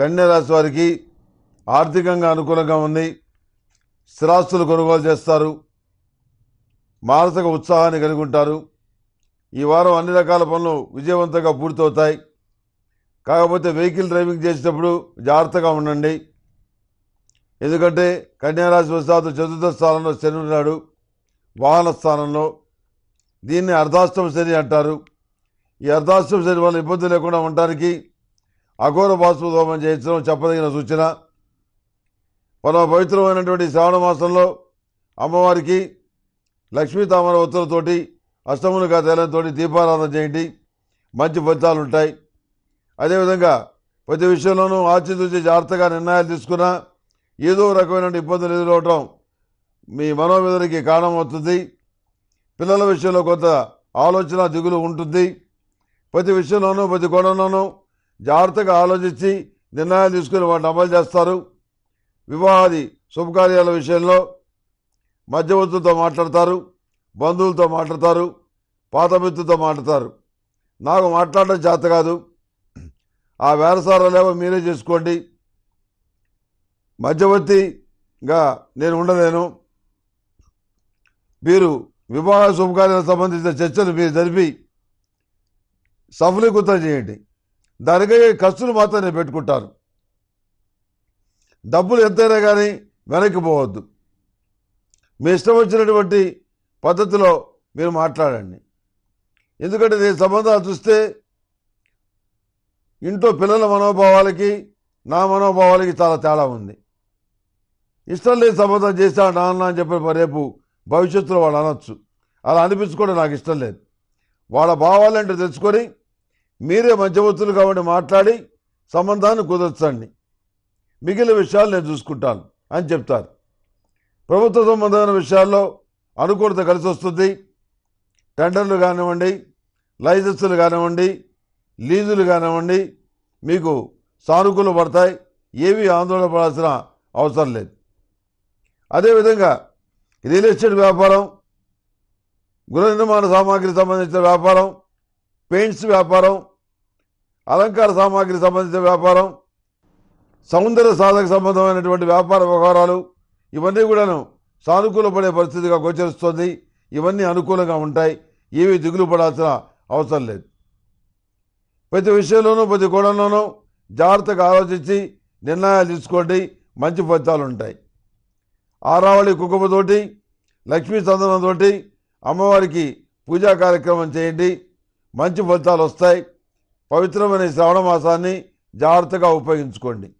కన్యరాశి వారికి ఆర్థికంగా అనుకూలంగా ఉంది స్థిరాస్తులు కొనుగోలు చేస్తారు మానసిక ఉత్సాహాన్ని కలిగి ఉంటారు ఈ వారం అన్ని రకాల పనులు విజయవంతంగా పూర్తవుతాయి కాకపోతే వెహికల్ డ్రైవింగ్ చేసేటప్పుడు జాగ్రత్తగా ఉండండి ఎందుకంటే కన్యారాశి వస్తాత చతుర్థ స్థానంలో శని ఉన్నాడు వాహన స్థానంలో దీన్ని అర్ధాష్టమ శని అంటారు ఈ అర్ధాష్టమ శని వల్ల ఇబ్బంది లేకుండా ఉండడానికి అఘోర బాష్పదోమం చేయించడం చెప్పదగిన సూచన పరమ పవిత్రమైనటువంటి శ్రావణ మాసంలో అమ్మవారికి లక్ష్మీ తామర అష్టములు అష్టములుగా తేలంతో దీపారాధన చేయండి మంచి ఫలితాలు ఉంటాయి అదేవిధంగా ప్రతి విషయంలోనూ ఆచితూచి జాగ్రత్తగా నిర్ణయాలు తీసుకున్న ఏదో రకమైన ఇబ్బందులు ఎదురవటం మీ మనోవేదనకి కారణమవుతుంది పిల్లల విషయంలో కొంత ఆలోచన దిగులు ఉంటుంది ప్రతి విషయంలోనూ ప్రతి కోణంలోనూ జాగ్రత్తగా ఆలోచించి నిర్ణయాలు తీసుకుని వాటిని అమలు చేస్తారు వివాహాది శుభకార్యాల విషయంలో మధ్యవర్తులతో మాట్లాడతారు బంధువులతో మాట్లాడతారు పాత మిత్రులతో మాట్లాడతారు నాకు మాట్లాడడం చేత కాదు ఆ వేరసారాలేవో మీరే చేసుకోండి మధ్యవర్తిగా నేను ఉండలేను మీరు వివాహ శుభకార్యాలకు సంబంధించిన చర్చలు మీరు జరిపి సఫలీకృతం చేయండి దానికయ్యే ఖర్చులు మాత్రం నేను పెట్టుకుంటాను డబ్బులు ఎంతైనా కానీ వెనక్కి పోవద్దు మీ ఇష్టం వచ్చినటువంటి పద్ధతిలో మీరు మాట్లాడండి ఎందుకంటే నేను సంబంధాలు చూస్తే ఇంట్లో పిల్లల మనోభావాలకి నా మనోభావాలకి చాలా తేడా ఉంది ఇష్టం లేని సంబంధం చేశా నాన్న అని చెప్పి రేపు భవిష్యత్తులో వాళ్ళు అనొచ్చు అలా అనిపించుకోవడం నాకు ఇష్టం లేదు వాళ్ళ భావాలు ఏంటో తెలుసుకొని మీరే మధ్యవర్తులు కాబట్టి మాట్లాడి సంబంధాన్ని కుదర్చండి మిగిలిన విషయాలు నేను చూసుకుంటాను అని చెప్తారు ప్రభుత్వ సంబంధమైన విషయాల్లో అనుకూలత కలిసి వస్తుంది టెండర్లు కానివ్వండి లైసెన్సులు కానివ్వండి లీజులు కానివ్వండి మీకు సానుకూల పడతాయి ఏవి ఆందోళన పడాల్సిన అవసరం లేదు అదేవిధంగా రియల్ ఎస్టేట్ వ్యాపారం గృహ నిర్మాణ సామాగ్రికి సంబంధించిన వ్యాపారం పెయింట్స్ వ్యాపారం అలంకార సామాగ్రికి సంబంధించిన వ్యాపారం సౌందర్య సాధక సంబంధమైనటువంటి వ్యాపార వ్యవహారాలు ఇవన్నీ కూడాను సానుకూలపడే పరిస్థితిగా గోచరిస్తుంది ఇవన్నీ అనుకూలంగా ఉంటాయి ఏవి దిగులు పడాల్సిన అవసరం లేదు ప్రతి విషయంలోనూ ప్రతి కోణంలోనూ జాగ్రత్తగా ఆలోచించి నిర్ణయాలు తీసుకోండి మంచి ఫలితాలు ఉంటాయి ఆరావళి కుక్కమతోటి లక్ష్మీ చందనంతో అమ్మవారికి పూజా కార్యక్రమం చేయండి మంచి ఫలితాలు వస్తాయి పవిత్రమైన శ్రావణ మాసాన్ని జాగ్రత్తగా ఉపయోగించుకోండి